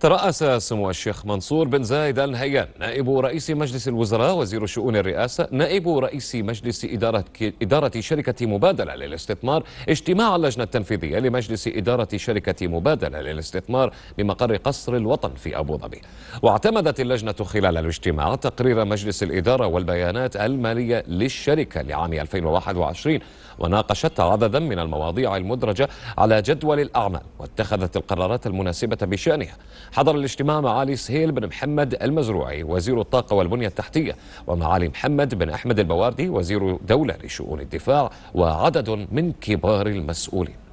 ترأس سمو الشيخ منصور بن زايد آل نهيان نائب رئيس مجلس الوزراء وزير شؤون الرئاسة نائب رئيس مجلس إدارة, إدارة شركة مبادلة للاستثمار اجتماع اللجنة التنفيذية لمجلس إدارة شركة مبادلة للاستثمار بمقر قصر الوطن في أبو ظبي واعتمدت اللجنة خلال الاجتماع تقرير مجلس الإدارة والبيانات المالية للشركة لعام 2021 وناقشت عددا من المواضيع المدرجة على جدول الأعمال واتخذت القرارات المناسبة بشأنها حضر الاجتماع معالي سهيل بن محمد المزروعي وزير الطاقة والبنية التحتية ومعالي محمد بن أحمد البواردي وزير دولة لشؤون الدفاع وعدد من كبار المسؤولين